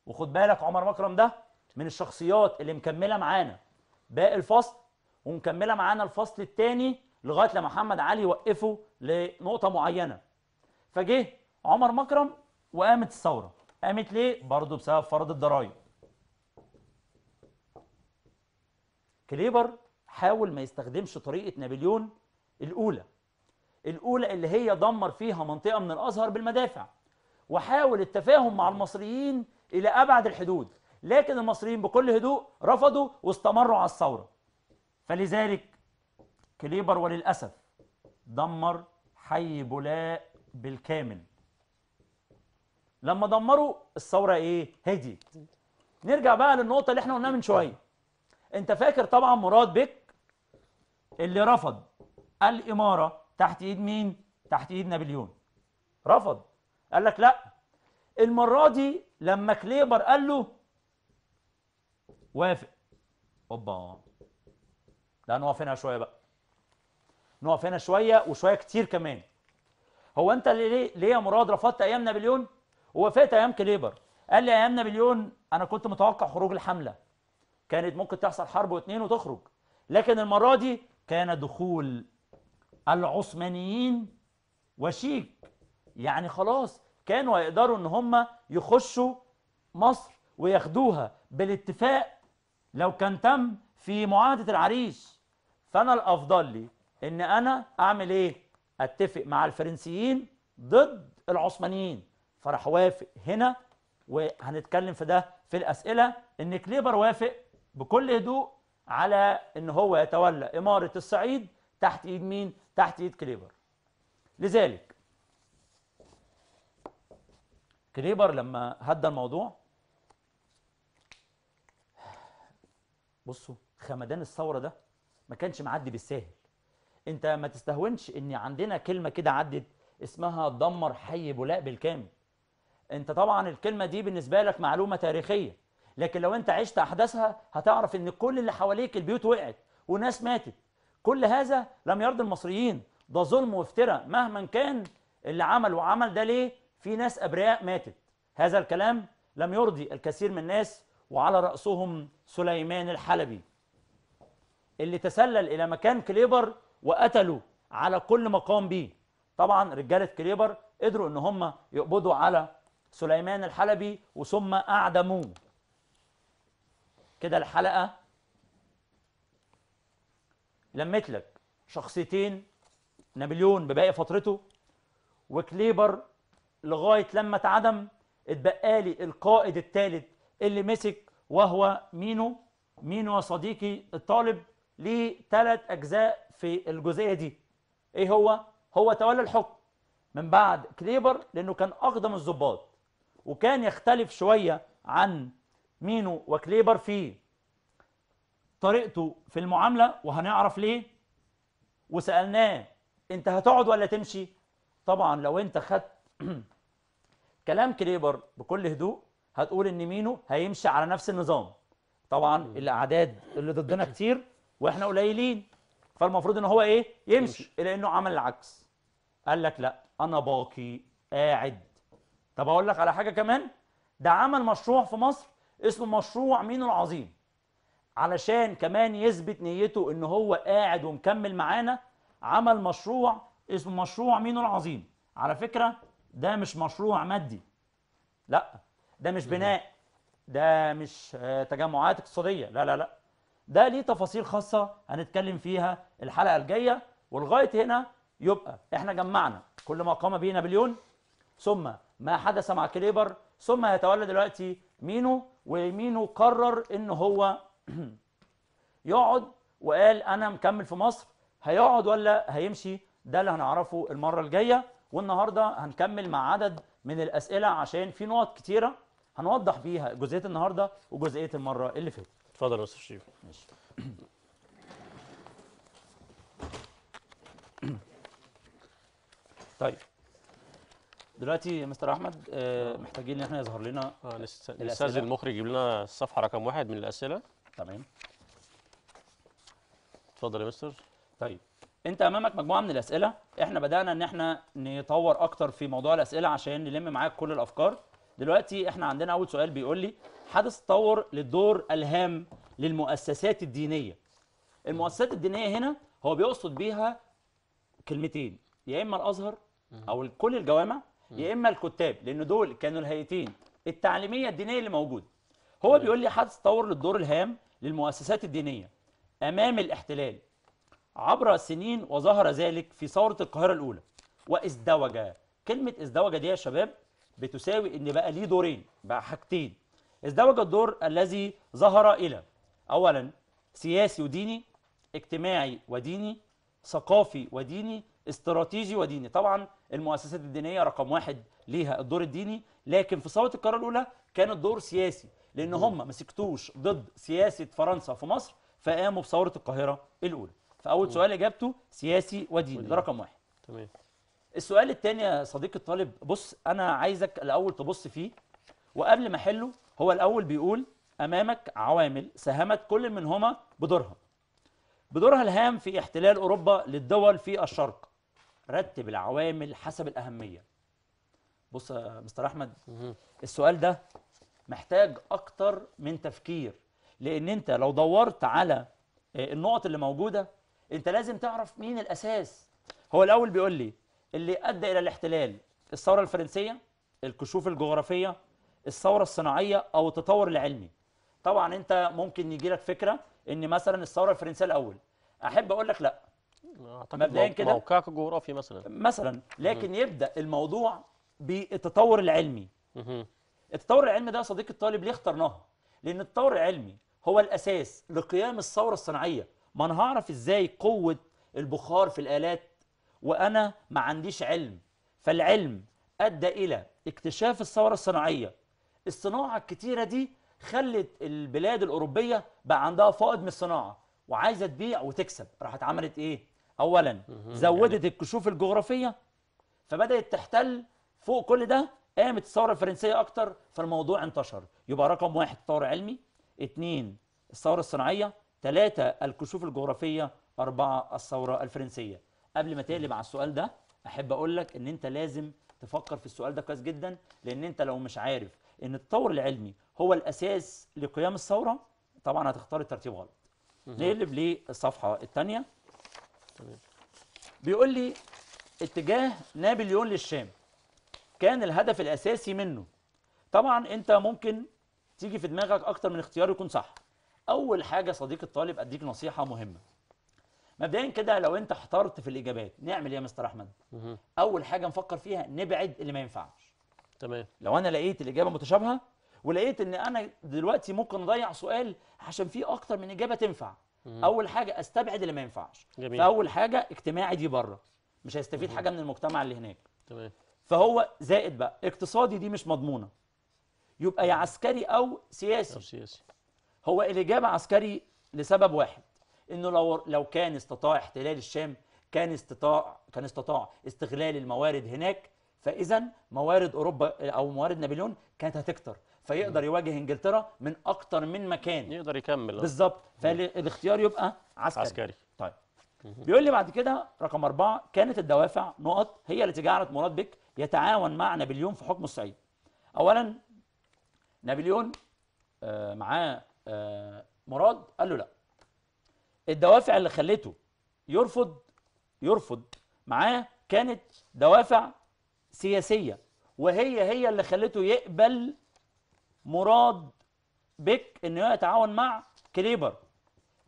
وخد بالك عمر مكرم ده من الشخصيات اللي مكملة معانا باقي الفصل ومكملة معانا الفصل الثاني لغاية لما محمد علي وقفه لنقطة معينة فجه عمر مكرم وقامت الثورة قامت ليه؟ برضه بسبب فرض الضرايب كليبر حاول ما يستخدمش طريقة نابليون الأولى الأولى اللي هي دمر فيها منطقة من الأزهر بالمدافع وحاول التفاهم مع المصريين إلى أبعد الحدود لكن المصريين بكل هدوء رفضوا واستمروا على الثورة فلذلك كليبر وللأسف دمر حي بولاء بالكامل لما دمروا الثورة إيه؟ هديت نرجع بقى للنقطة اللي احنا قلناها من شوية انت فاكر طبعا مراد بك اللي رفض الإمارة تحت إيد مين؟ تحت إيد نابليون رفض قال لك لا المرة دي لما كليبر قال له وافق اوبا لا نقف هنا شويه بقى نقف هنا شويه وشويه كتير كمان هو انت ليه ليه يا مراد رفضت ايام نابليون ووافقت ايام كليبر قال لي ايام نابليون انا كنت متوقع خروج الحمله كانت ممكن تحصل حرب واثنين وتخرج لكن المره دي كان دخول العثمانيين وشيك يعني خلاص كانوا هيقدروا ان هم يخشوا مصر وياخدوها بالاتفاق لو كان تم في معاهده العريش فانا الافضل لي ان انا اعمل ايه اتفق مع الفرنسيين ضد العثمانيين فراح وافق هنا وهنتكلم في ده في الاسئله ان كليبر وافق بكل هدوء على ان هو يتولى اماره الصعيد تحت ايد مين تحت ايد كليبر لذلك كليبر لما هدى الموضوع بصوا خمدان الثوره ده ما كانش معدي بالساهل انت ما تستهونش ان عندنا كلمه كده عدت اسمها دمر حي بولاق بالكامل انت طبعا الكلمه دي بالنسبه لك معلومه تاريخيه لكن لو انت عشت احداثها هتعرف ان كل اللي حواليك البيوت وقعت وناس ماتت كل هذا لم يرضي المصريين ده ظلم وافتراء مهما كان اللي عمل وعمل ده ليه في ناس أبرياء ماتت هذا الكلام لم يرضي الكثير من الناس وعلى رأسهم سليمان الحلبي اللي تسلل إلى مكان كليبر وقتلوا على كل مقام بيه طبعا رجالة كليبر قدروا ان هم يقبضوا على سليمان الحلبي وثم اعدموه كده الحلقة لمت لك شخصيتين نابليون بباقي فترته وكليبر لغايه لما اتعدم اتبقى لي القائد الثالث اللي مسك وهو مينو مينو يا صديقي الطالب ليه ثلاث اجزاء في الجزئيه دي ايه هو هو تولى الحكم من بعد كليبر لانه كان اقدم الضباط وكان يختلف شويه عن مينو وكليبر في طريقته في المعامله وهنعرف ليه وسالناه انت هتقعد ولا تمشي طبعا لو انت خدت [CLEARS THROAT] كلام كليبر بكل هدوء هتقول ان مينو هيمشي على نفس النظام طبعا الاعداد اللي ضدنا كتير واحنا قليلين فالمفروض ان هو ايه يمشي الا انه عمل العكس قال لك لا انا باقي قاعد طب اقول لك على حاجه كمان ده عمل مشروع في مصر اسمه مشروع مينو العظيم علشان كمان يثبت نيته ان هو قاعد ومكمل معانا عمل مشروع اسمه مشروع مينو العظيم على فكره ده مش مشروع مادي لا ده مش بناء ده مش آه، تجمعات اقتصاديه لا لا لا ده ليه تفاصيل خاصه هنتكلم فيها الحلقه الجايه ولغايه هنا يبقى احنا جمعنا كل ما قام به نابليون ثم ما حدث مع كليبر ثم هيتولى دلوقتي مينو ومينو قرر ان هو [CLEARS THROAT] يقعد وقال انا مكمل في مصر هيقعد ولا هيمشي ده اللي هنعرفه المره الجايه والنهارده هنكمل مع عدد من الاسئله عشان في نقط كتيره هنوضح بيها جزئيه النهارده وجزئيه المره اللي فاتت اتفضل يا استاذ شريف ماشي [COUGHS] طيب دلوقتي يا مستر احمد آه، محتاجين ان احنا يظهر لنا آه المخرج يجيب لنا الصفحه رقم واحد من الاسئله تمام اتفضل يا مستر طيب انت امامك مجموعه من الاسئله احنا بدانا ان احنا نطور اكتر في موضوع الاسئله عشان نلم معاك كل الافكار دلوقتي احنا عندنا اول سؤال بيقول لي حدث تطور للدور الهام للمؤسسات الدينيه المؤسسات الدينيه هنا هو بيقصد بيها كلمتين يا اما الازهر او كل الجوامع يا اما الكتاب لان دول كانوا الهيئتين التعليميه الدينيه اللي موجوده هو بيقول لي حدث تطور للدور الهام للمؤسسات الدينيه امام الاحتلال عبر السنين وظهر ذلك في ثورة القاهرة الأولى وازدوج كلمة ازدوج دي يا شباب بتساوي إن بقى ليه دورين بقى حاجتين ازدوج الدور الذي ظهر إلى أولا سياسي وديني اجتماعي وديني ثقافي وديني استراتيجي وديني طبعا المؤسسات الدينية رقم واحد ليها الدور الديني لكن في ثورة القاهرة الأولى كان الدور سياسي لأن هم ما سكتوش ضد سياسة فرنسا في مصر فقاموا بثورة القاهرة الأولى فاول سؤال اجابته سياسي وديني ده رقم واحد تمام السؤال الثاني يا صديقي الطالب بص انا عايزك الاول تبص فيه وقبل ما احله هو الاول بيقول امامك عوامل ساهمت كل منهما بدورها بدورها الهام في احتلال اوروبا للدول في الشرق رتب العوامل حسب الاهميه بص يا مستر احمد السؤال ده محتاج اكتر من تفكير لان انت لو دورت على آه، النقط اللي موجوده انت لازم تعرف مين الاساس هو الاول بيقول لي اللي ادى الى الاحتلال الثوره الفرنسيه الكشوف الجغرافيه الثوره الصناعيه او التطور العلمي طبعا انت ممكن يجي لك فكره ان مثلا الثوره الفرنسيه الاول احب اقول لك لا مبدئيا كده موقعك الجغرافي مثلا مثلا لكن يبدا الموضوع بالتطور العلمي التطور العلمي ده يا صديقي الطالب ليه اخترناه لان التطور العلمي هو الاساس لقيام الثوره الصناعيه ما انا هعرف ازاي قوه البخار في الالات وانا ما عنديش علم فالعلم ادى الى اكتشاف الثوره الصناعيه الصناعه الكتيره دي خلت البلاد الاوروبيه بقى عندها فائض من الصناعه وعايزه تبيع وتكسب راحت عملت ايه اولا زودت يعني الكشوف الجغرافيه فبدات تحتل فوق كل ده قامت الثوره الفرنسيه اكتر فالموضوع انتشر يبقى رقم واحد تطور علمي اتنين الثوره الصناعيه ثلاثة الكشوف الجغرافية أربعة الثورة الفرنسية قبل ما تقلب على السؤال ده أحب أقول لك إن أنت لازم تفكر في السؤال ده كويس جدا لأن أنت لو مش عارف إن التطور العلمي هو الأساس لقيام الثورة طبعا هتختار الترتيب غلط نقلب للصفحة الثانية بيقول لي اتجاه نابليون للشام كان الهدف الأساسي منه طبعا أنت ممكن تيجي في دماغك أكتر من اختيار يكون صح اول حاجه صديق الطالب اديك نصيحه مهمه مبدئيا كده لو انت احترت في الاجابات نعمل ايه يا مستر احمد مه. اول حاجه نفكر فيها نبعد اللي ما ينفعش تمام لو انا لقيت الاجابه متشابهه ولقيت ان انا دلوقتي ممكن اضيع سؤال عشان في اكتر من اجابه تنفع مه. اول حاجه استبعد اللي ما ينفعش جميل. فاول حاجه اجتماعي دي بره مش هيستفيد مه. حاجه من المجتمع اللي هناك تمام فهو زائد بقى اقتصادي دي مش مضمونه يبقى يا عسكري او سياسي او سياسي هو الإجابة عسكري لسبب واحد إنه لو لو كان استطاع احتلال الشام كان استطاع كان استطاع استغلال الموارد هناك فإذا موارد أوروبا أو موارد نابليون كانت هتكتر فيقدر يواجه انجلترا من اكتر من مكان يقدر يكمل آه. بالظبط فالاختيار يبقى عسكري عسكري طيب بيقول لي بعد كده رقم أربعة كانت الدوافع نقط هي التي جعلت مراد بك يتعاون مع نابليون في حكم الصعيد أولا نابليون آه، معاه آه، مراد قال له لا الدوافع اللي خلته يرفض يرفض معاه كانت دوافع سياسية وهي هي اللي خلته يقبل مراد بك انه يتعاون مع كليبر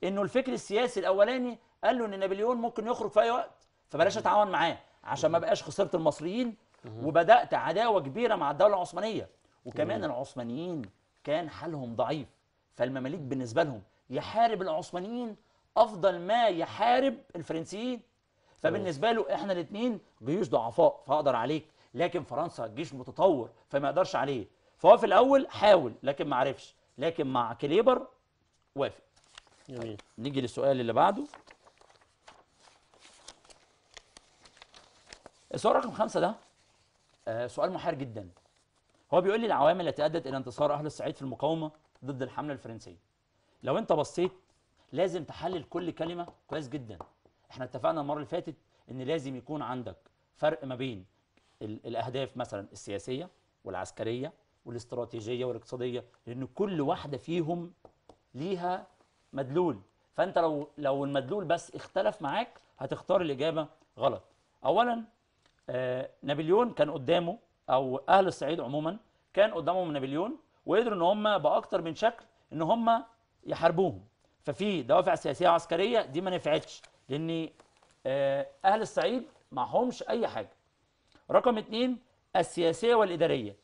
انه الفكر السياسي الاولاني قال له ان نابليون ممكن يخرج في اي وقت فبلاش اتعاون معاه عشان ما بقاش خسرت المصريين وبدات عداوه كبيره مع الدوله العثمانيه وكمان العثمانيين كان حالهم ضعيف فالمماليك بالنسبه لهم يحارب العثمانيين افضل ما يحارب الفرنسيين فبالنسبه له احنا الاثنين جيوش ضعفاء فاقدر عليك لكن فرنسا جيش متطور فما يقدرش عليه فهو في الاول حاول لكن ما عرفش لكن مع كليبر وافق جميل طيب، نيجي للسؤال اللي بعده السؤال رقم خمسة ده آه سؤال محير جدا هو بيقول لي العوامل التي ادت الى انتصار اهل الصعيد في المقاومه ضد الحمله الفرنسيه لو انت بصيت لازم تحلل كل كلمه كويس جدا احنا اتفقنا المره اللي فاتت ان لازم يكون عندك فرق ما بين الاهداف مثلا السياسيه والعسكريه والاستراتيجيه والاقتصاديه لان كل واحده فيهم ليها مدلول فانت لو لو المدلول بس اختلف معاك هتختار الاجابه غلط اولا آه نابليون كان قدامه او اهل الصعيد عموما كان قدامهم نابليون وقدروا ان هم باكتر من شكل ان هم يحاربوهم ففي دوافع سياسيه وعسكريه دي ما نفعتش لان آه، اهل الصعيد معهمش اي حاجه رقم اثنين السياسيه والاداريه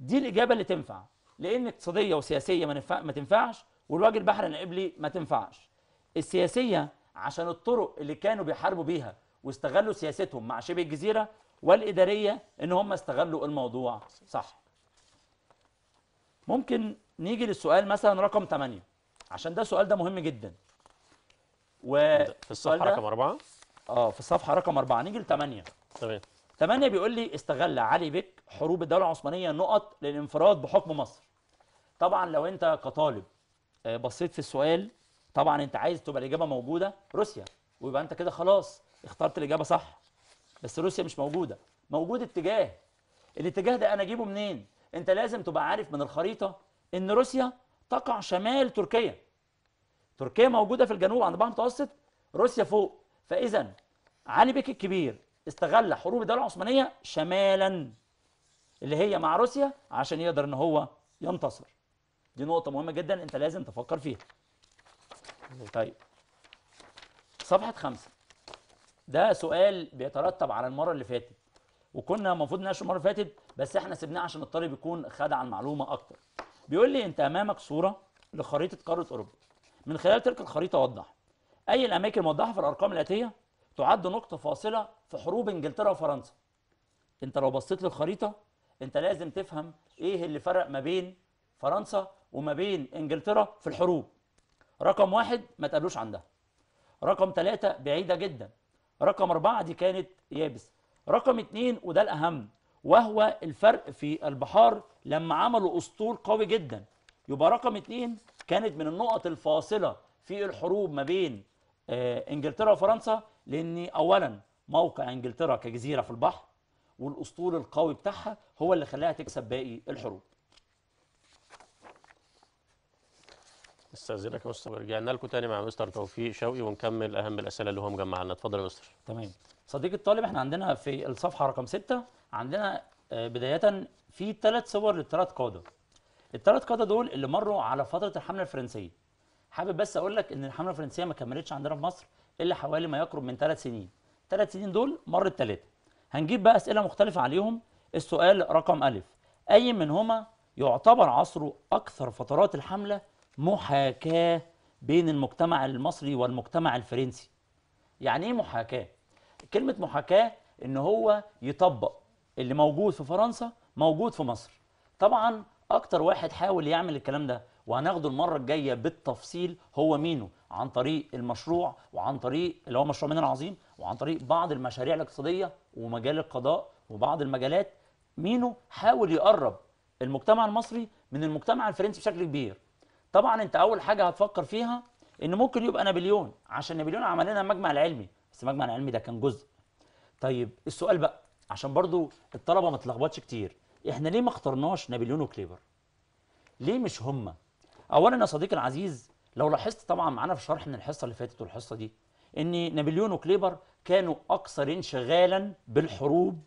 دي الاجابه اللي تنفع لان اقتصاديه وسياسيه ما, نفع ما تنفعش والواجه البحر النقبلي ما تنفعش السياسيه عشان الطرق اللي كانوا بيحاربوا بيها واستغلوا سياستهم مع شبه الجزيره والاداريه ان هم استغلوا الموضوع صح ممكن نيجي للسؤال مثلا رقم 8 عشان ده السؤال ده مهم جدا و في الصفحه رقم 4 اه في الصفحه رقم 4 نيجي ل 8 تمام 8 بيقول لي استغل علي بك حروب الدوله العثمانيه نقط للانفراد بحكم مصر طبعا لو انت كطالب آه، بصيت في السؤال طبعا انت عايز تبقى الاجابه موجوده روسيا ويبقى انت كده خلاص اخترت الاجابه صح بس روسيا مش موجوده موجود اتجاه الاتجاه ده انا اجيبه منين انت لازم تبقى عارف من الخريطه ان روسيا تقع شمال تركيا تركيا موجوده في الجنوب عند البحر المتوسط روسيا فوق فاذا علي بيك الكبير استغل حروب الدوله العثمانيه شمالا اللي هي مع روسيا عشان يقدر ان هو ينتصر دي نقطه مهمه جدا انت لازم تفكر فيها طيب صفحه خمسة ده سؤال بيترتب على المره اللي فاتت وكنا المفروض نناقشه المره اللي فاتت بس احنا سيبناه عشان الطالب يكون خد على المعلومه اكتر. بيقول لي انت امامك صوره لخريطه قاره اوروبا. من خلال تلك الخريطه وضح اي الاماكن الموضحه في الارقام الاتيه تعد نقطه فاصله في حروب انجلترا وفرنسا. انت لو بصيت للخريطه انت لازم تفهم ايه اللي فرق ما بين فرنسا وما بين انجلترا في الحروب. رقم واحد ما تقابلوش عندها. رقم ثلاثه بعيده جدا. رقم أربعة دي كانت يابس رقم اتنين وده الأهم وهو الفرق في البحار لما عملوا أسطول قوي جدا يبقى رقم اتنين كانت من النقط الفاصلة في الحروب ما بين آه، إنجلترا وفرنسا لأن أولا موقع إنجلترا كجزيرة في البحر والأسطول القوي بتاعها هو اللي خلاها تكسب باقي الحروب استاذنك يا استاذ ورجعنا لكم تاني مع مستر توفيق شوقي ونكمل اهم الاسئله اللي هو مجمعها لنا اتفضل يا مستر تمام صديق الطالب احنا عندنا في الصفحه رقم 6 عندنا آه، بدايه في ثلاث صور للثلاث قاده الثلاث قاده دول اللي مروا على فتره الحمله الفرنسيه حابب بس اقول لك ان الحمله الفرنسيه ما كملتش عندنا في مصر الا حوالي ما يقرب من ثلاث سنين ثلاث سنين دول مر الثلاثه هنجيب بقى اسئله مختلفه عليهم السؤال رقم ألف اي منهما يعتبر عصره اكثر فترات الحمله محاكاه بين المجتمع المصري والمجتمع الفرنسي يعني ايه محاكاه كلمه محاكاه ان هو يطبق اللي موجود في فرنسا موجود في مصر طبعا اكتر واحد حاول يعمل الكلام ده وهناخده المره الجايه بالتفصيل هو مينو عن طريق المشروع وعن طريق اللي هو مشروع مينو العظيم وعن طريق بعض المشاريع الاقتصاديه ومجال القضاء وبعض المجالات مينو حاول يقرب المجتمع المصري من المجتمع الفرنسي بشكل كبير طبعا انت اول حاجه هتفكر فيها ان ممكن يبقى نابليون عشان نابليون عمل لنا المجمع العلمي بس المجمع العلمي ده كان جزء طيب السؤال بقى عشان برضو الطلبه ما تلخبطش كتير احنا ليه ما اخترناش نابليون وكليبر ليه مش هما اولا يا صديقي العزيز لو لاحظت طبعا معانا في شرح من الحصه اللي فاتت والحصه دي ان نابليون وكليبر كانوا اكثر انشغالا بالحروب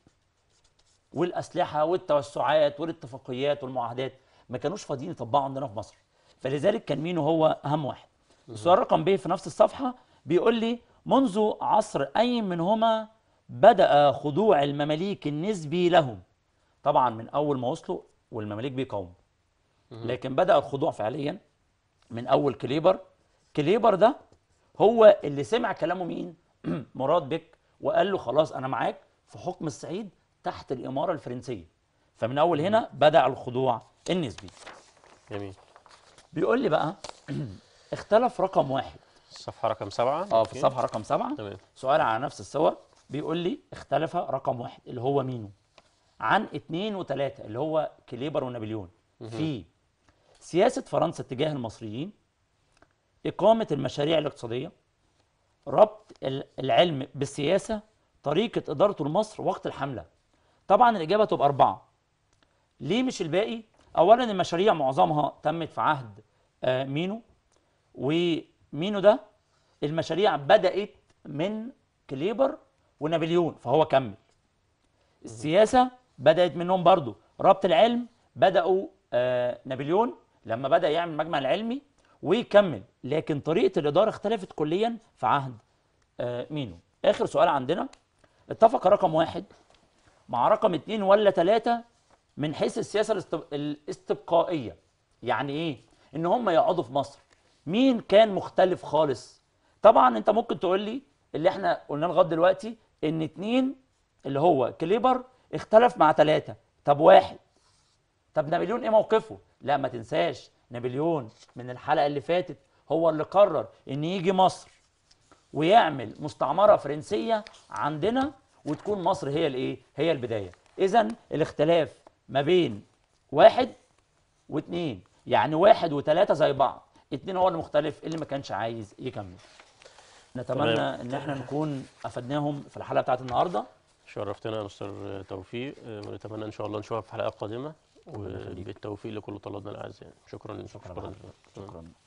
والاسلحه والتوسعات والاتفاقيات والمعاهدات ما كانوش فاضيين يطبقوا عندنا في مصر فلذلك كان مين هو اهم واحد السؤال رقم ب في نفس الصفحه بيقول لي منذ عصر أي منهما بدأ خضوع المماليك النسبي لهم طبعا من أول ما وصلوا والمماليك بيقاوموا لكن بدأ الخضوع فعليا من أول كليبر كليبر ده هو اللي سمع كلامه مين [CLEARS THROAT] مراد بك وقال له خلاص أنا معاك في حكم الصعيد تحت الإمارة الفرنسية فمن أول هنا بدأ الخضوع النسبي جميل بيقول لي بقى [CLEARS THROAT] اختلف رقم واحد الصفحه رقم سبعة اه في الصفحه رقم سبعة تمام سؤال على نفس الصور بيقول لي اختلف رقم واحد اللي هو مينو عن اثنين وثلاثة اللي هو كليبر ونابليون في سياسة فرنسا تجاه المصريين إقامة المشاريع الاقتصادية ربط العلم بالسياسة طريقة إدارته لمصر وقت الحملة طبعا الإجابة تبقى أربعة ليه مش الباقي؟ أولا المشاريع معظمها تمت في عهد آه، مينو و مينو ده المشاريع بدأت من كليبر ونابليون فهو كمل السياسة بدأت منهم برضو ربط العلم بدأوا آه نابليون لما بدأ يعمل المجمع العلمي ويكمل لكن طريقة الإدارة اختلفت كليا في عهد آه مينو آخر سؤال عندنا اتفق رقم واحد مع رقم اتنين ولا تلاتة من حيث السياسة الاستبقائية يعني ايه؟ ان هم يقعدوا في مصر مين كان مختلف خالص طبعا انت ممكن تقول لي اللي احنا قلناه لغايه دلوقتي ان اتنين اللي هو كليبر اختلف مع ثلاثه طب واحد طب نابليون ايه موقفه لا ما تنساش نابليون من الحلقه اللي فاتت هو اللي قرر ان يجي مصر ويعمل مستعمره فرنسيه عندنا وتكون مصر هي الايه هي البدايه اذا الاختلاف ما بين واحد واثنين يعني واحد وثلاثه زي بعض اتنين هو المختلف اللي ما كانش عايز يكمل نتمنى طبعا. ان احنا نكون افدناهم في الحلقه بتاعت النهارده شرفتنا يا مستر توفيق ونتمنى ان شاء الله نشوفك في حلقه قادمه وبالتوفيق لكل طلابنا الاعزاء يعني. شكرا شكرا شكرا, شكرا.